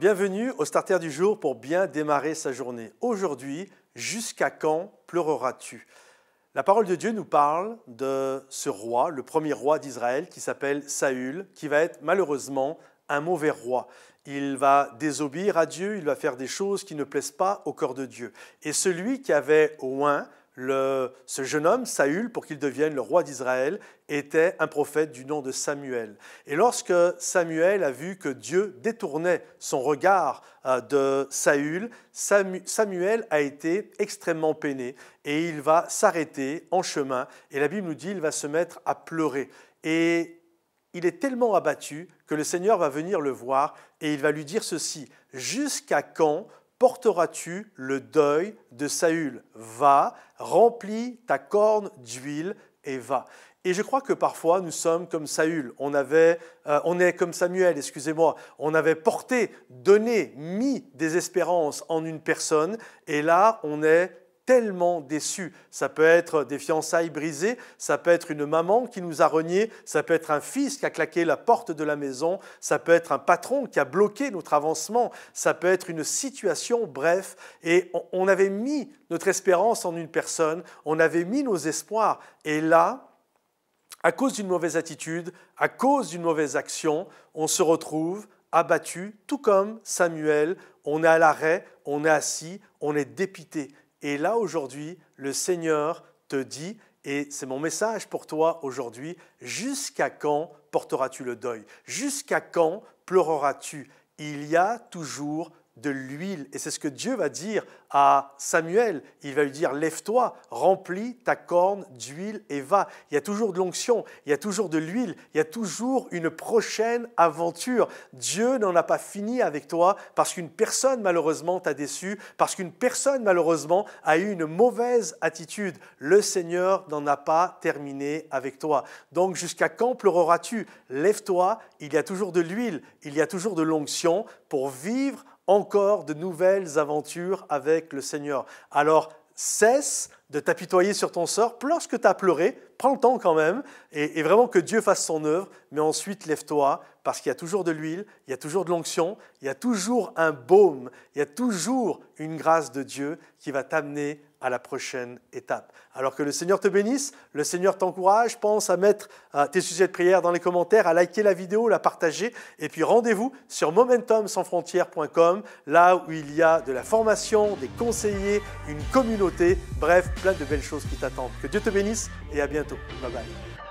Bienvenue au starter du jour pour bien démarrer sa journée. Aujourd'hui, jusqu'à quand pleureras-tu La parole de Dieu nous parle de ce roi, le premier roi d'Israël qui s'appelle Saül, qui va être malheureusement un mauvais roi. Il va désobéir à Dieu, il va faire des choses qui ne plaisent pas au corps de Dieu. Et celui qui avait au moins, ce jeune homme, Saül, pour qu'il devienne le roi d'Israël, était un prophète du nom de Samuel. Et lorsque Samuel a vu que Dieu détournait son regard euh, de Saül, Samuel a été extrêmement peiné et il va s'arrêter en chemin. Et la Bible nous dit, il va se mettre à pleurer. Et il est tellement abattu que le Seigneur va venir le voir et il va lui dire ceci, Jusqu'à quand porteras-tu le deuil de Saül Va, remplis ta corne d'huile et va. Et je crois que parfois nous sommes comme Saül, on, euh, on est comme Samuel, excusez-moi, on avait porté, donné, mis des espérances en une personne, et là on est tellement déçu. Ça peut être des fiançailles brisées, ça peut être une maman qui nous a reniés, ça peut être un fils qui a claqué la porte de la maison, ça peut être un patron qui a bloqué notre avancement, ça peut être une situation, bref. Et on avait mis notre espérance en une personne, on avait mis nos espoirs. Et là, à cause d'une mauvaise attitude, à cause d'une mauvaise action, on se retrouve abattu, tout comme Samuel, on est à l'arrêt, on est assis, on est dépité. Et là, aujourd'hui, le Seigneur te dit, et c'est mon message pour toi aujourd'hui, jusqu'à quand porteras-tu le deuil Jusqu'à quand pleureras-tu Il y a toujours de l'huile. Et c'est ce que Dieu va dire à Samuel. Il va lui dire, lève-toi, remplis ta corne d'huile et va. Il y a toujours de l'onction, il y a toujours de l'huile, il y a toujours une prochaine aventure. Dieu n'en a pas fini avec toi parce qu'une personne malheureusement t'a déçu, parce qu'une personne malheureusement a eu une mauvaise attitude. Le Seigneur n'en a pas terminé avec toi. Donc jusqu'à quand pleureras-tu Lève-toi, il y a toujours de l'huile, il y a toujours de l'onction pour vivre encore de nouvelles aventures avec le Seigneur. Alors cesse de t'apitoyer sur ton sort, lorsque tu as pleuré, prends le temps quand même, et, vraiment que Dieu fasse son œuvre, mais ensuite lève-toi, parce qu'il y a toujours de l'huile, il y a toujours de l'onction, il y a toujours un baume, il y a toujours une grâce de Dieu qui va t'amener à la prochaine étape. Alors que le Seigneur te bénisse, le Seigneur t'encourage, pense à mettre euh, tes sujets de prière dans les commentaires, à liker la vidéo, la partager, et puis rendez-vous sur momentumsansfrontières.com, là où il y a de la formation, des conseillers, une communauté, bref, plein de belles choses qui t'attendent. Que Dieu te bénisse et à bientôt. Bye bye.